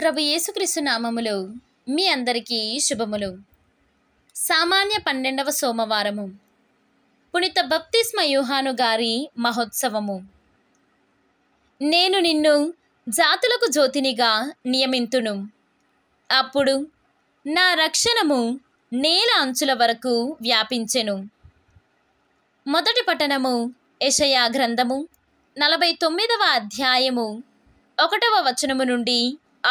ప్రభు యేసుక్రీస్తు నామములు మీ అందరికీ శుభములు సామాన్య పన్నెండవ సోమవారము పునిత బప్తిస్మ యూహాను గారి మహోత్సవము నేను నిన్ను జాతులకు జ్యోతినిగా నియమింతును అప్పుడు నా రక్షణము నేల అంచుల వరకు వ్యాపించెను మొదటి పట్టణము యషయా గ్రంథము నలభై తొమ్మిదవ అధ్యాయము ఒకటవ వచనము నుండి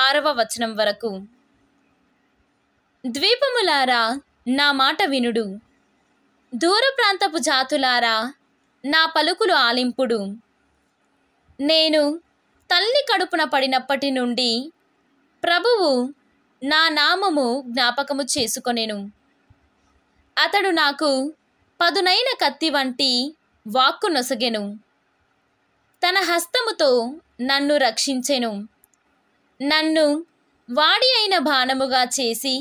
ఆరవ వచనం వరకు ద్వీపములారా నా మాట వినుడు దూర ప్రాంతపు జాతులారా నా పలుకులు ఆలింపుడు నేను తల్లి కడుపున పడినప్పటి నుండి ప్రభువు నా నామము జ్ఞాపకము చేసుకొనెను అతడు నాకు పదునైన కత్తి వంటి వాక్కు నొసగెను తన హస్తముతో నన్ను రక్షించెను నన్ను వాడి అయిన బాణముగా చేసి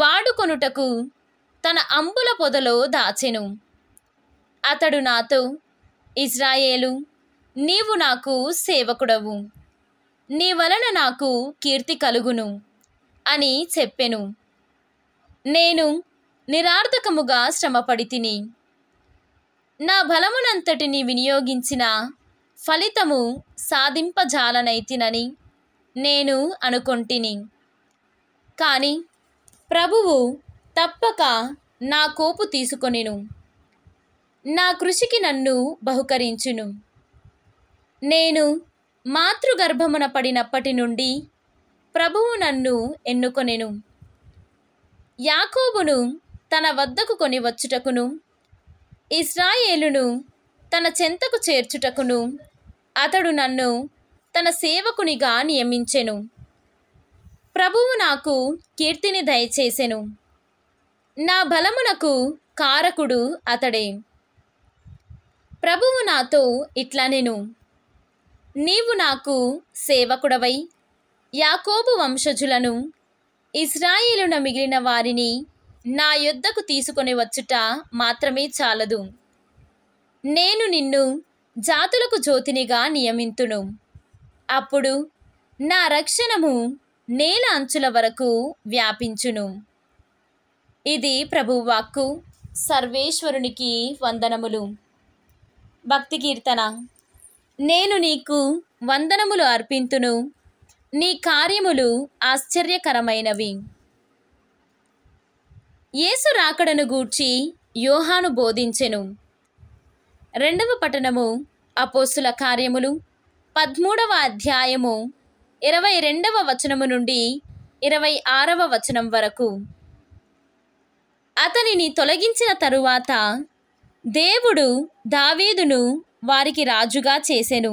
వాడుకొనుటకు తన అంబుల పొదలో దాచెను అతడు నాతో ఇజ్రాయేలు నీవు నాకు సేవకుడవు నీ వలన నాకు కీర్తి కలుగును అని చెప్పెను నేను నిరార్థకముగా శ్రమపడి తిని నా బలమునంతటిని వినియోగించిన ఫలితము సాధింపజాలనైతినని నేను అనుకొంటిని కానీ ప్రభువు తప్పక నా కోపు తీసుకొనిను నా కృషికి నన్ను బహుకరించును నేను మాతృగర్భమున పడినప్పటి నుండి ప్రభువు నన్ను ఎన్నుకొనెను యాకోబును తన వద్దకు కొని వచ్చుటకును ఇస్రాయేలును తన చెంతకు చేర్చుటకును అతడు నన్ను తన సేవకునిగా నియమించెను ప్రభువు నాకు కీర్తిని దయచేసెను నా బలమునకు కారకుడు అతడే ప్రభువు నాతో ఇట్లా నేను నీవు నాకు సేవకుడవై యాకోబు వంశజులను ఇస్రాయిలున మిగిలిన వారిని నా యుద్ధకు తీసుకొని వచ్చుట మాత్రమే చాలదు నేను నిన్ను జాతులకు జ్యోతినిగా నియమింతును అప్పుడు నా రక్షణము నేల అంచుల వరకు వ్యాపించును ఇది ప్రభువాక్కు సర్వేశ్వరునికి వందనములు భక్తి కీర్తన నేను నీకు వందనములు అర్పింతును నీ కార్యములు ఆశ్చర్యకరమైనవి యేసు రాకడను గూర్చి యోహాను బోధించెను రెండవ పట్టణము అపోస్తుల కార్యములు పదమూడవ అధ్యాయము ఇరవై రెండవ వచనము నుండి ఇరవై ఆరవ వచనం వరకు అతనిని తొలగించిన తరువాత దేవుడు దావీదును వారికి రాజుగా చేసెను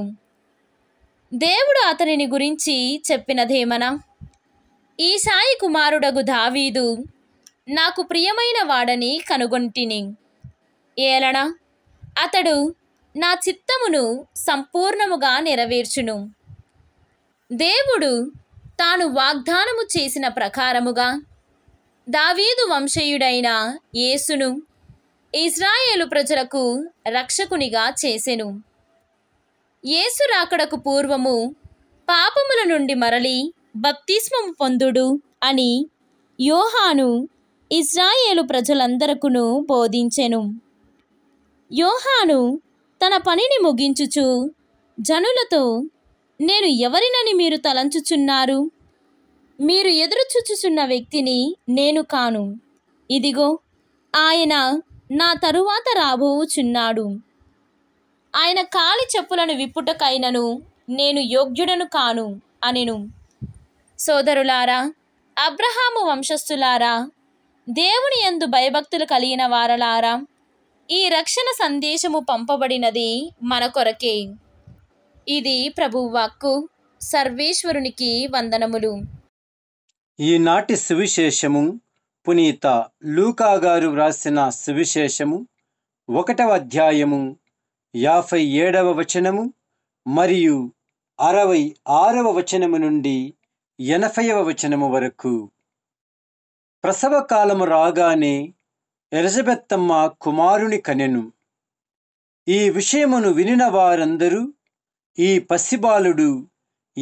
దేవుడు అతనిని గురించి చెప్పినదేమనా ఈ సాయి కుమారుడగు దావీదు నాకు ప్రియమైన వాడని కనుగొంటిని ఏలనా అతడు నా చిత్తమును సంపూర్ణముగా నెరవేర్చును దేవుడు తాను వాగ్దానము చేసిన ప్రకారముగా దావీదు వంశయుడైన యేసును ఇజ్రాయేలు ప్రజలకు రక్షకునిగా చేసెను యేసు రాకడకు పూర్వము పాపముల నుండి మరలి బప్తిస్మము పొందుడు అని యోహాను ఇజ్రాయేలు ప్రజలందరకును బోధించెను యోహాను తన పనిని ముగించుచు జనులతో నేను ఎవరినని మీరు తలంచుచున్నారు మీరు ఎదురుచుచుచున్న వ్యక్తిని నేను కాను ఇదిగో ఆయన నా తరువాత రాబోవుచున్నాడు ఆయన కాలి చెప్పులను విప్పుటకైనను నేను యోగ్యుడను కాను అనిను సోదరులారా అబ్రహాము వంశస్థులారా దేవుని ఎందు భయభక్తులు కలిగిన వారలారా ఈ రక్షణ సందేశము పంపబడినది మన కొరకే ఇది ప్రభువాక్కు సర్వేశ్వరునికి వందనములు ఈనాటి సువిశేషము పునీత లూకా గారు వ్రాసిన సువిశేషము ఒకటవ అధ్యాయము యాభై ఏడవ వచనము మరియు అరవై ఆరవ వచనము నుండి ఎనభైవ వచనము వరకు ప్రసవ కాలము రాగానే ఎరజబెత్తమ్మ కుమారుని కనెను ఈ విషయమును వినిన వారందరూ ఈ పసిబాలుడు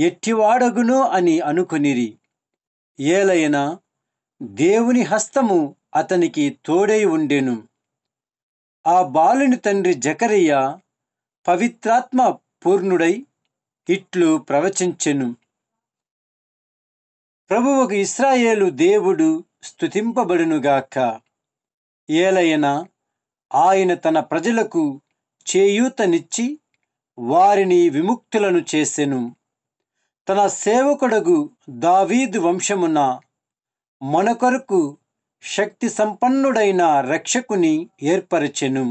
ఎట్టివాడగునో అని అనుకునిరి ఏలైన దేవుని హస్తము అతనికి తోడై ఉండెను ఆ బాలుని తండ్రి జకరయ్య పవిత్రాత్మ పూర్ణుడై ఇట్లు ప్రవచించెను ప్రభువుకు ఇస్రాయేలు దేవుడు స్తుతింపబడునుగాక ఏలైనా ఆయన తన ప్రజలకు చేయూతనిచ్చి వారిని విముక్తులను చేసెను తన సేవకుడగు దావీదు వంశమున మనకొరకు శక్తి సంపన్నుడైన రక్షకుని ఏర్పరచెను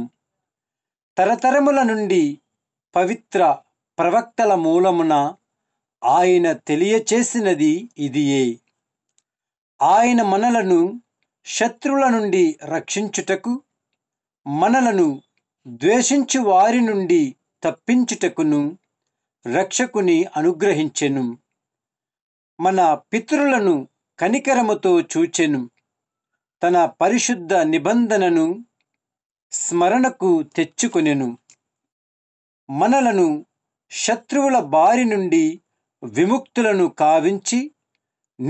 తరతరముల నుండి పవిత్ర ప్రవక్తల మూలమున ఆయన తెలియచేసినది ఇదియే ఆయన మనలను శత్రువుల నుండి రక్షించుటకు మనలను ద్వేషించు వారి నుండి తప్పించుటకును రక్షకుని అనుగ్రహించెను మన పితృలను కనికరముతో చూచెను తన పరిశుద్ధ నిబంధనను స్మరణకు తెచ్చుకొనెను మనలను శత్రువుల బారి నుండి విముక్తులను కావించి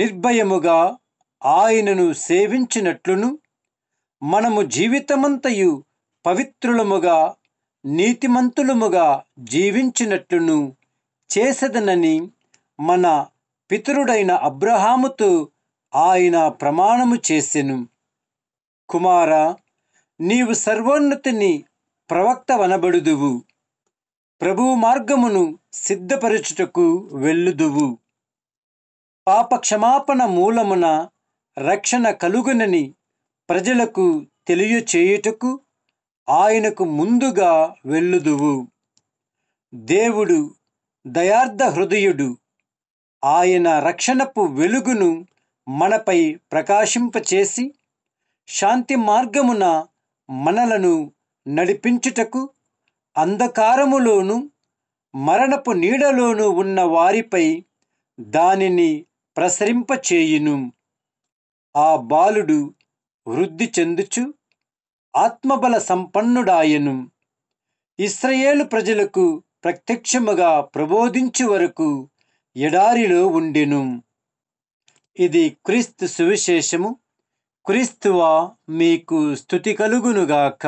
నిర్భయముగా ఆయనను సేవించినట్లును మనము జీవితమంతయు పవిత్రులముగా నీతిమంతులముగా జీవించినట్లును చేసదనని మన పితరుడైన అబ్రహాముతో ఆయన ప్రమాణము చేసెను కుమార నీవు సర్వోన్నతిని ప్రవక్త వనబడుదువు ప్రభువు మార్గమును సిద్ధపరచుటకు వెళ్ళుదువు పాపక్షమాపణ మూలమున రక్షణ కలుగునని ప్రజలకు తెలియచేయుటకు ఆయనకు ముందుగా వెళ్ళుదువు దేవుడు దయార్థ హృదయుడు ఆయన రక్షణపు వెలుగును మనపై ప్రకాశింపచేసి శాంతి మార్గమున మనలను నడిపించుటకు అంధకారములోను మరణపు నీడలోనూ ఉన్న వారిపై దానిని ప్రసరింపచేయును ఆ బాలుడు వృద్ధి చెందుచు ఆత్మబల సంపన్నుడాయను ఇస్రయేలు ప్రజలకు ప్రత్యక్షముగా ప్రబోధించు వరకు ఎడారిలో ఉండెను ఇది క్రీస్తు సువిశేషము క్రీస్తువా మీకు స్థుతి కలుగునుగాక